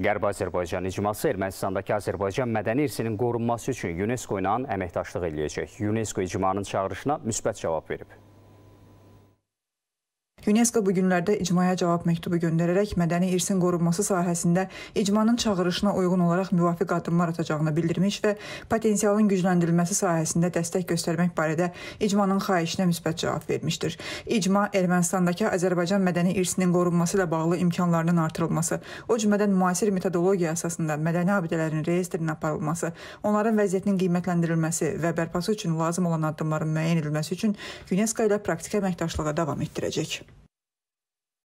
Qərb Azərbaycan icması Ermənistandakı Azərbaycan mədəni irsinin qorunması üçün UNESCO ilə əməkdaşlıq eləyəcək. UNESCO icmanın çağırışına müsbət cavab verib. UNESCO bu günlərdə icmaya cavab məktubu göndərərək mədəni irsin qorunması sahəsində icmanın çağırışına uyğun olaraq müvafiq addımlar atacağını bildirmiş və potensialın gücləndirilməsi sahəsində dəstək göstərmək barədə icmanın xahişinə müsbət cavab vermişdir. İcma Ermənistandakı Azərbaycan mədəni irsinin qorunması ilə bağlı imkanlarının artırılması, o cümlədən müasir metodologiya əsasında mədəni abidələrin reyestrinin aparılması, onların vəziyyətinin qiymətləndirilməsi və bərpası üçün lazım olan addımların müəyyən edilməsi üçün UNESCO ilə praktiki əməkdaşlığa davam etdirəcək.